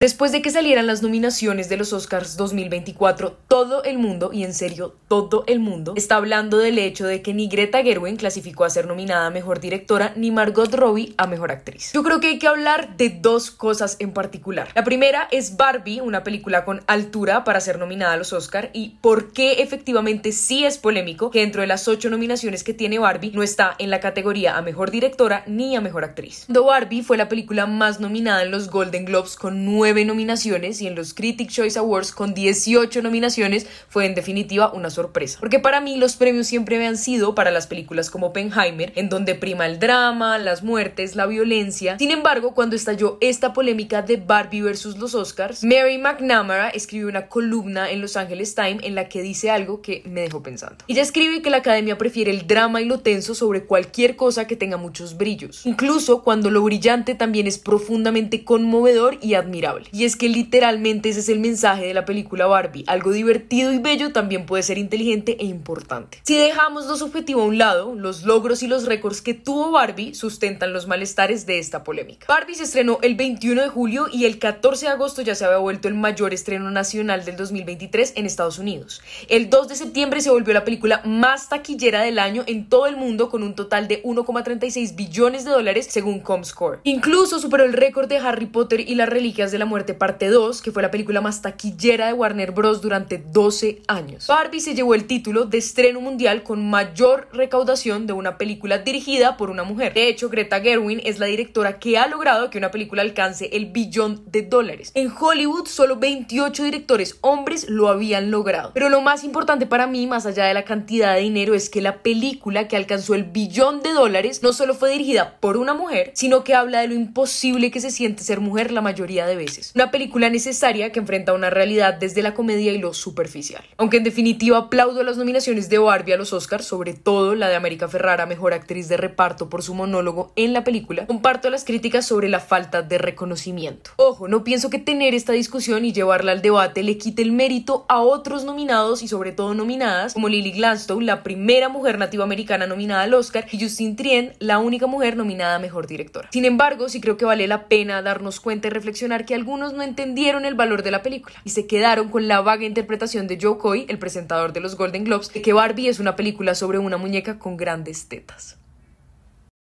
Después de que salieran las nominaciones de los Oscars 2024, todo el mundo, y en serio todo el mundo, está hablando del hecho de que ni Greta Gerwig clasificó a ser nominada a Mejor Directora, ni Margot Robbie a Mejor Actriz. Yo creo que hay que hablar de dos cosas en particular. La primera es Barbie, una película con altura para ser nominada a los Oscars, y por qué efectivamente sí es polémico que dentro de las ocho nominaciones que tiene Barbie no está en la categoría a Mejor Directora ni a Mejor Actriz. The Barbie fue la película más nominada en los Golden Globes con nueve nominaciones y en los Critic Choice Awards con 18 nominaciones fue en definitiva una sorpresa. Porque para mí los premios siempre me han sido para las películas como Oppenheimer, en donde prima el drama, las muertes, la violencia. Sin embargo, cuando estalló esta polémica de Barbie versus los Oscars, Mary McNamara escribió una columna en Los Angeles Times en la que dice algo que me dejó pensando. Ella escribe que la academia prefiere el drama y lo tenso sobre cualquier cosa que tenga muchos brillos, incluso cuando lo brillante también es profundamente conmovedor y admirable. Y es que literalmente ese es el mensaje de la película Barbie. Algo divertido y bello también puede ser inteligente e importante. Si dejamos lo objetivos a un lado, los logros y los récords que tuvo Barbie sustentan los malestares de esta polémica. Barbie se estrenó el 21 de julio y el 14 de agosto ya se había vuelto el mayor estreno nacional del 2023 en Estados Unidos. El 2 de septiembre se volvió la película más taquillera del año en todo el mundo con un total de 1,36 billones de dólares según Comscore. Incluso superó el récord de Harry Potter y las Reliquias de la Muerte Parte 2, que fue la película más taquillera de Warner Bros. durante 12 años. Barbie se llevó el título de estreno mundial con mayor recaudación de una película dirigida por una mujer. De hecho, Greta Gerwin es la directora que ha logrado que una película alcance el billón de dólares. En Hollywood, solo 28 directores hombres lo habían logrado. Pero lo más importante para mí, más allá de la cantidad de dinero, es que la película que alcanzó el billón de dólares no solo fue dirigida por una mujer, sino que habla de lo imposible que se siente ser mujer la mayoría de veces. Una película necesaria que enfrenta una realidad desde la comedia y lo superficial. Aunque en definitiva aplaudo las nominaciones de Barbie a los Oscars, sobre todo la de América Ferrara, mejor actriz de reparto por su monólogo en la película, comparto las críticas sobre la falta de reconocimiento. Ojo, no pienso que tener esta discusión y llevarla al debate le quite el mérito a otros nominados y sobre todo nominadas, como Lily Gladstone, la primera mujer nativa americana nominada al Oscar, y Justine Trien, la única mujer nominada a mejor directora. Sin embargo, sí creo que vale la pena darnos cuenta y reflexionar que algunos no entendieron el valor de la película y se quedaron con la vaga interpretación de Joe Coy, el presentador de los Golden Globes, de que Barbie es una película sobre una muñeca con grandes tetas.